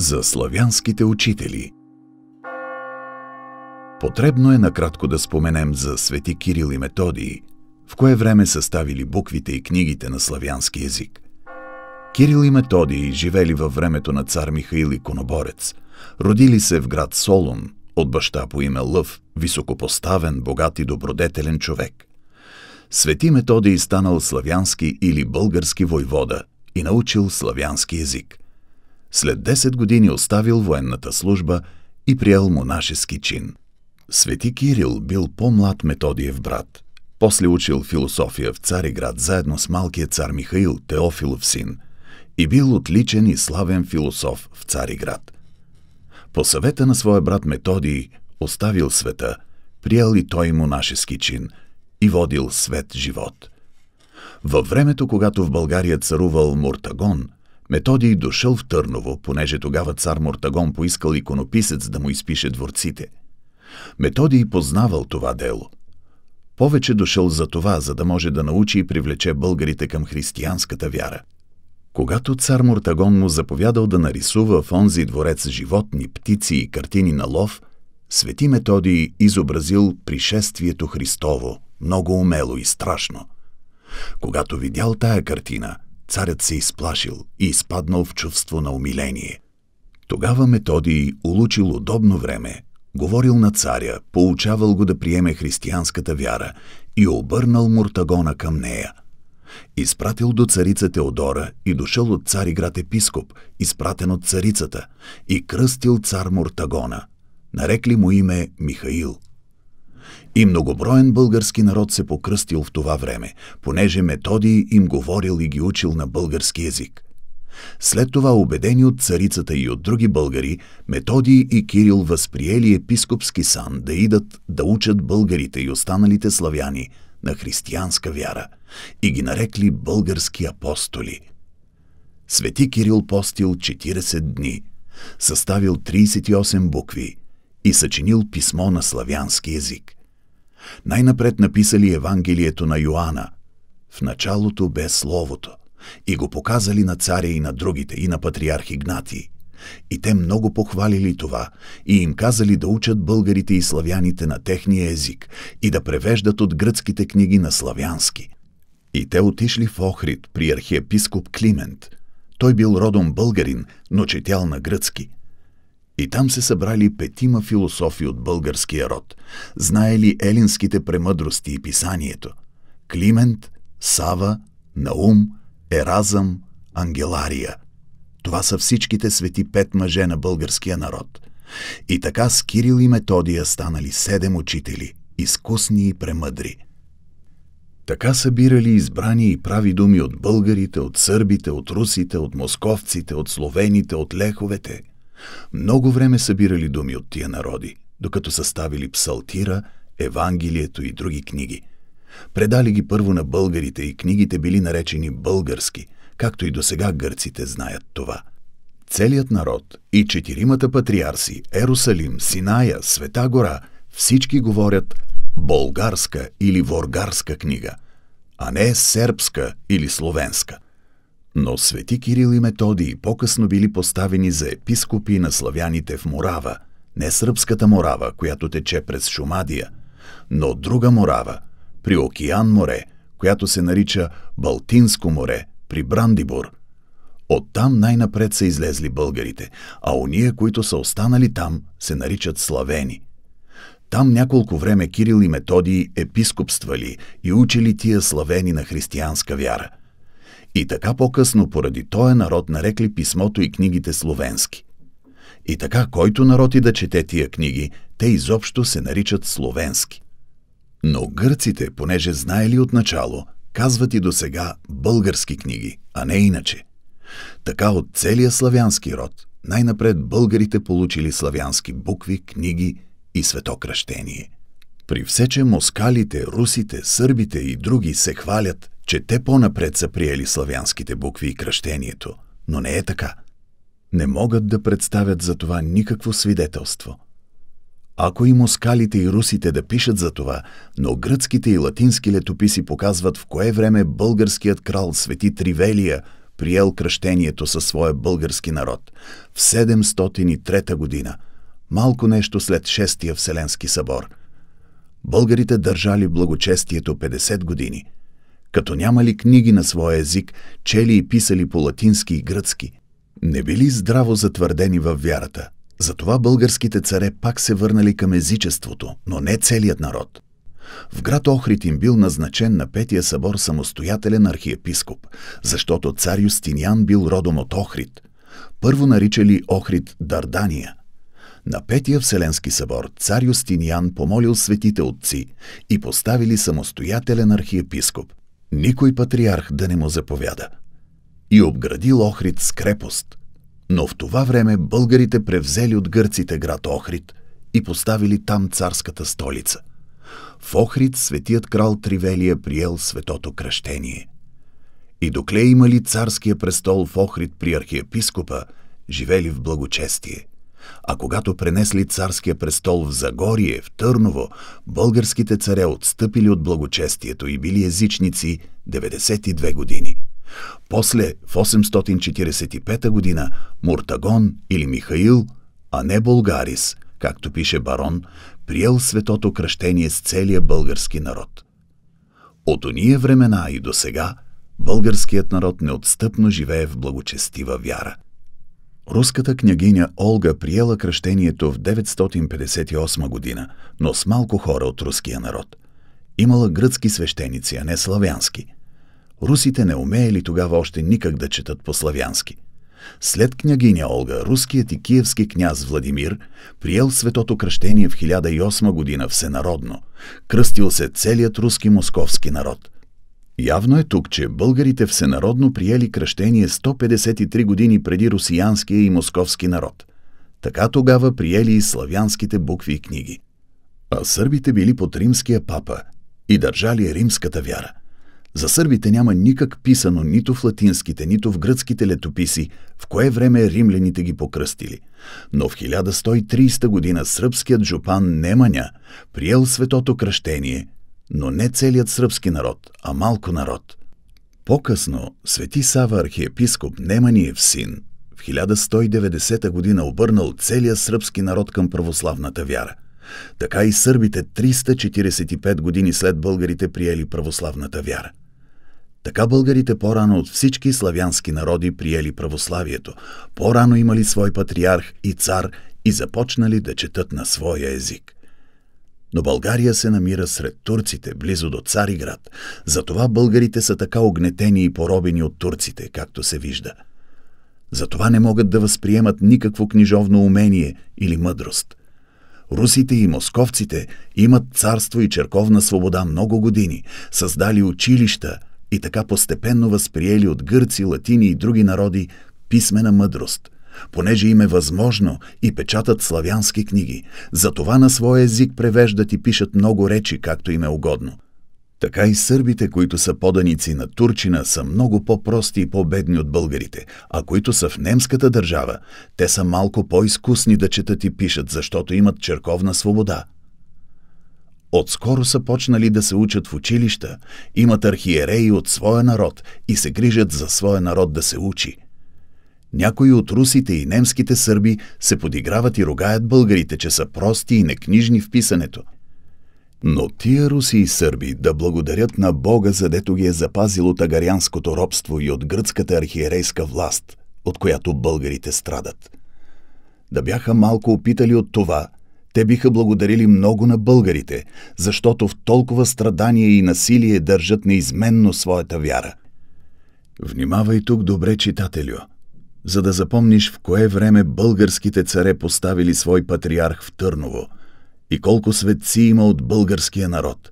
за славянските учители. Потребно е накратко да споменем за Свети Кирил и Методий, в кое време са ставили буквите и книгите на славянски език. Кирил и Методий живели във времето на цар Михаил Иконоборец, родили се в град Солун от баща по име Лъв, високопоставен, богат и добродетелен човек. Свети Методий станал славянски или български войвода и научил славянски език – след 10 години оставил военната служба и приел монашески чин. Свети Кирил бил по-млад Методиев брат. После учил философия в Цариград заедно с малкия цар Михаил, Теофилов син, и бил отличен и славен философ в Цариград. По съвета на своя брат Методий оставил света, приел и той монашески чин и водил свет живот. Във времето, когато в България царувал Муртагон – Методий дошъл в Търново, понеже тогава цар Мортагон поискал иконописец да му изпише дворците. Методий познавал това дело. Повече дошъл за това, за да може да научи и привлече българите към християнската вяра. Когато цар Мортагон му заповядал да нарисува в онзи дворец животни, птици и картини на лов, свети Методий изобразил пришествието Христово, много умело и страшно. Когато видял тая картина – царят се изплашил и изпаднал в чувство на умиление. Тогава Методий улучил удобно време, говорил на царя, получавал го да приеме християнската вяра и обърнал Муртагона към нея. Изпратил до царица Теодора и дошъл от и град епископ, изпратен от царицата, и кръстил цар Муртагона. Нарекли му име Михаил – и многоброен български народ се покръстил в това време, понеже Методий им говорил и ги учил на български язик. След това, убедени от царицата и от други българи, Методий и Кирил възприели епископски сан да идат да учат българите и останалите славяни на християнска вяра и ги нарекли български апостоли. Свети Кирил постил 40 дни, съставил 38 букви и съчинил писмо на славянски язик – най-напред написали Евангелието на Йоанна. В началото бе Словото. И го показали на царя и на другите, и на патриарх Игнатий. И те много похвалили това и им казали да учат българите и славяните на техния език и да превеждат от гръцките книги на славянски. И те отишли в Охрид при архиепископ Климент. Той бил родом българин, но четял на гръцки – и там се събрали петима философи от българския род, знаели елинските премъдрости и писанието – Климент, Сава, Наум, Еразъм, Ангелария. Това са всичките свети пет мъже на българския народ. И така с Кирил и Методия станали седем учители, изкусни и премъдри – така събирали избрани и прави думи от българите, от сърбите, от русите, от московците, от словените, от леховете много време събирали думи от тия народи, докато съставили псалтира, Евангелието и други книги. Предали ги първо на българите и книгите били наречени български, както и до сега гърците знаят това. Целият народ и четиримата патриарси, Ерусалим, Синая, Света гора, всички говорят българска или воргарска книга, а не сербска или словенска – но свети Кирил и Методий по-късно били поставени за епископи на славяните в Морава, не сръбската Морава, която тече през Шумадия, но друга Морава, при Океан море, която се нарича Балтинско море, при Брандибур. Оттам най-напред са излезли българите, а уния, които са останали там, се наричат славени – там няколко време Кирил и Методий епископствали и учили тия славени на християнска вяра – и така по-късно поради този народ нарекли писмото и книгите словенски. И така, който народ и да чете тия книги, те изобщо се наричат словенски. Но гърците, понеже знаели от начало, казват и до сега български книги, а не иначе. Така от целия славянски род, най-напред българите получили славянски букви, книги и светокръщение. При все, че москалите, русите, сърбите и други се хвалят, че те по-напред са приели славянските букви и кръщението, но не е така. Не могат да представят за това никакво свидетелство. Ако и москалите и русите да пишат за това, но гръцките и латински летописи показват в кое време българският крал Свети Тривелия приел кръщението със своя български народ в 703 година, малко нещо след Шестия Вселенски събор. Българите държали благочестието 50 години – като нямали книги на своя език, чели и писали по латински и гръцки. Не били здраво затвърдени във вярата. Затова българските царе пак се върнали към езичеството, но не целият народ. В град Охрид им бил назначен на Петия събор самостоятелен архиепископ, защото цар Юстиниан бил родом от Охрид. Първо наричали Охрид Дардания. На Петия Вселенски събор цар Юстиниан помолил светите отци и поставили самостоятелен архиепископ, никой патриарх да не му заповяда. И обградил Охрид с крепост. Но в това време българите превзели от гърците град Охрид и поставили там царската столица. В Охрид светият крал Тривелия приел светото кръщение. И докле имали царския престол в Охрид при архиепископа, живели в благочестие. А когато пренесли царския престол в Загорие, в Търново, българските царе отстъпили от благочестието и били езичници 92 години. После, в 845 година, Муртагон или Михаил, а не Българис, както пише барон, приел светото кръщение с целия български народ. От ония времена и до сега – българският народ неотстъпно живее в благочестива вяра – Руската княгиня Олга приела кръщението в 958 година, но с малко хора от руския народ. Имала гръцки свещеници, а не славянски. Русите не умеели тогава още никак да четат по-славянски. След княгиня Олга, руският и киевски княз Владимир приел светото кръщение в 1008 година всенародно. Кръстил се целият руски московски народ – Явно е тук, че българите всенародно приели кръщение 153 години преди русиянския и московски народ. Така тогава приели и славянските букви и книги. А сърбите били под римския папа и държали римската вяра. За сърбите няма никак писано нито в латинските, нито в гръцките летописи, в кое време римляните ги покръстили. Но в 1130 година сръбският жупан Неманя приел светото кръщение – но не целият сръбски народ, а малко народ. По-късно свети Сава архиепископ Неманиев син в 1190 година обърнал целият сръбски народ към православната вяра. Така и сърбите 345 години след българите приели православната вяра. Така българите по-рано от всички славянски народи приели православието, по-рано имали свой патриарх и цар и започнали да четат на своя език – но България се намира сред турците, близо до Цариград. Затова българите са така огнетени и поробени от турците, както се вижда. Затова не могат да възприемат никакво книжовно умение или мъдрост. Русите и московците имат царство и черковна свобода много години, създали училища и така постепенно възприели от гърци, латини и други народи писмена мъдрост – понеже им е възможно и печатат славянски книги. Затова на своя език превеждат и пишат много речи, както им е угодно. Така и сърбите, които са поданици на Турчина, са много по-прости и по-бедни от българите, а които са в немската държава, те са малко по-изкусни да четат и пишат, защото имат черковна свобода. Отскоро са почнали да се учат в училища, имат архиереи от своя народ и се грижат за своя народ да се учи – някои от русите и немските сърби се подиграват и ругаят българите, че са прости и некнижни в писането. Но тия руси и сърби да благодарят на Бога, задето ги е запазил от агарянското робство и от гръцката архиерейска власт, от която българите страдат. Да бяха малко опитали от това, те биха благодарили много на българите, защото в толкова страдание и насилие държат неизменно своята вяра. Внимавай тук добре, читателю – за да запомниш в кое време българските царе поставили свой патриарх в Търново и колко светци има от българския народ.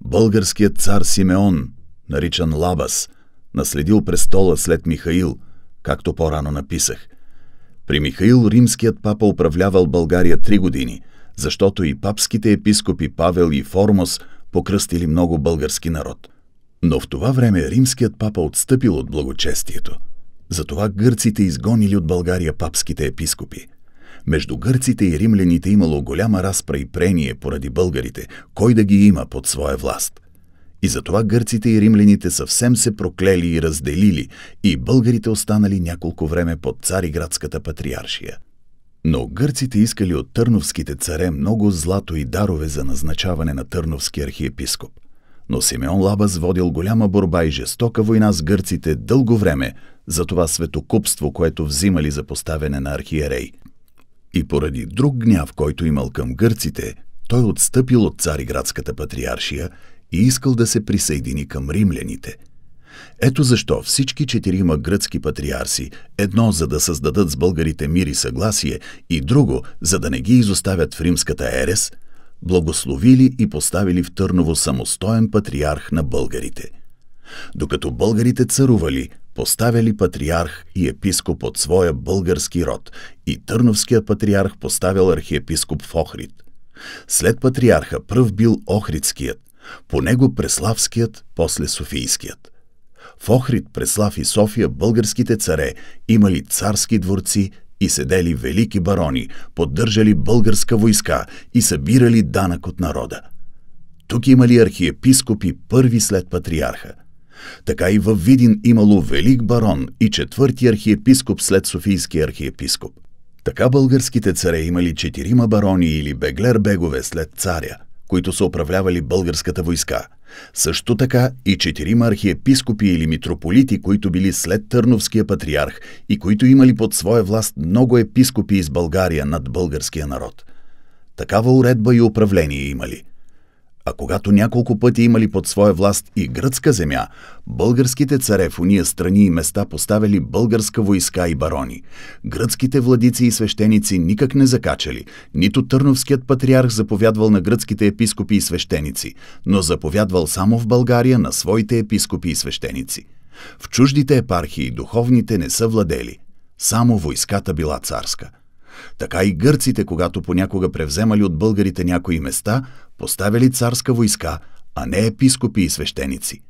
Българският цар Симеон, наричан Лабас, наследил престола след Михаил, както по-рано написах. При Михаил римският папа управлявал България три години, защото и папските епископи Павел и Формос покръстили много български народ. Но в това време римският папа отстъпил от благочестието – затова гърците изгонили от България папските епископи. Между гърците и римляните имало голяма разпра и прение поради българите, кой да ги има под своя власт. И затова гърците и римляните съвсем се проклели и разделили, и българите останали няколко време под цариградската патриаршия. Но гърците искали от търновските царе много злато и дарове за назначаване на търновски архиепископ но Симеон Лабас водил голяма борба и жестока война с гърците дълго време за това светокупство, което взимали за поставяне на архиерей. И поради друг гняв, който имал към гърците, той отстъпил от цариградската патриаршия и искал да се присъедини към римляните. Ето защо всички четирима гръцки патриарси, едно за да създадат с българите мир и съгласие и друго за да не ги изоставят в римската ерес – благословили и поставили в Търново самостоен патриарх на българите. Докато българите царували, поставяли патриарх и епископ от своя български род и Търновския патриарх поставил архиепископ в Охрид. След патриарха пръв бил Охридският, по него Преславският, после Софийският. В Охрид, Преслав и София българските царе имали царски дворци и седели велики барони, поддържали българска войска и събирали данък от народа. Тук имали архиепископи първи след патриарха. Така и във Видин имало велик барон и четвърти архиепископ след Софийски архиепископ. Така българските царе имали четирима барони или беглер-бегове след царя, които са управлявали българската войска – също така и четирима архиепископи или митрополити, които били след Търновския патриарх и които имали под своя власт много епископи из България над българския народ. Такава уредба и управление имали – а когато няколко пъти имали под своя власт и гръцка земя, българските царе в уния страни и места поставили българска войска и барони. Гръцките владици и свещеници никак не закачали, нито Търновският патриарх заповядвал на гръцките епископи и свещеници, но заповядвал само в България на своите епископи и свещеници. В чуждите епархии духовните не са владели, само войската била царска – така и гърците, когато понякога превземали от българите някои места, поставили царска войска, а не епископи и свещеници.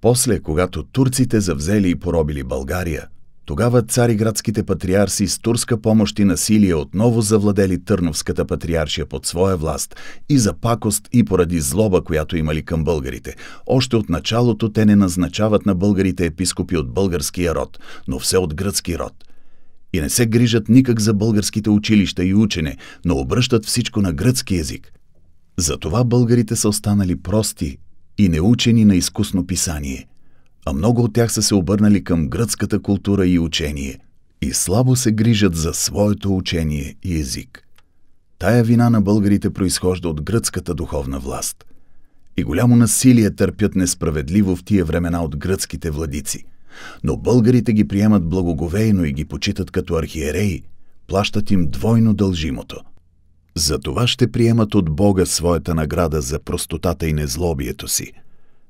После, когато турците завзели и поробили България, тогава цариградските патриарси с турска помощ и насилие отново завладели Търновската патриаршия под своя власт и за пакост и поради злоба, която имали към българите. Още от началото те не назначават на българите епископи от българския род, но все от гръцки род. И не се грижат никак за българските училища и учене, но обръщат всичко на гръцки език. Затова българите са останали прости и неучени на изкусно писание, а много от тях са се обърнали към гръцката култура и учение и слабо се грижат за своето учение и език. Тая вина на българите произхожда от гръцката духовна власт. И голямо насилие търпят несправедливо в тия времена от гръцките владици. Но българите ги приемат благоговейно и ги почитат като архиереи, плащат им двойно дължимото – за това ще приемат от Бога своята награда за простотата и незлобието си.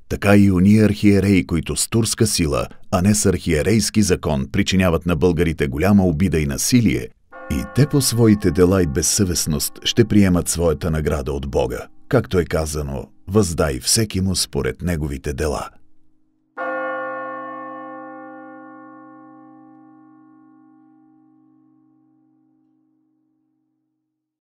Така и уния архиереи, които с турска сила, а не с архиерейски закон, причиняват на българите голяма обида и насилие, и те по своите дела и безсъвестност ще приемат своята награда от Бога. Както е казано, въздай всеки му според неговите дела –